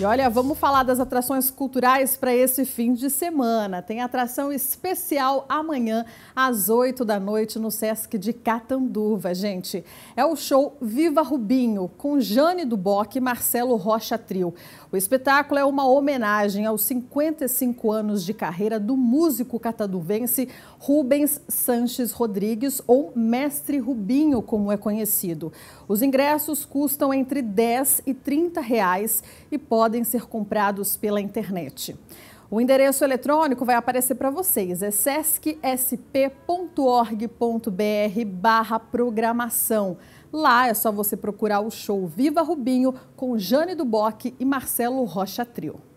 E olha, vamos falar das atrações culturais para esse fim de semana. Tem atração especial amanhã, às 8 da noite, no Sesc de Catanduva, gente. É o show Viva Rubinho, com Jane Duboc e Marcelo Rocha Trio. O espetáculo é uma homenagem aos 55 anos de carreira do músico catanduvense Rubens Sanches Rodrigues, ou Mestre Rubinho, como é conhecido. Os ingressos custam entre 10 e 30 reais e podem podem ser comprados pela internet. O endereço eletrônico vai aparecer para vocês, é sescsp.org.br barra programação. Lá é só você procurar o show Viva Rubinho com Jane Duboc e Marcelo Rocha Trio.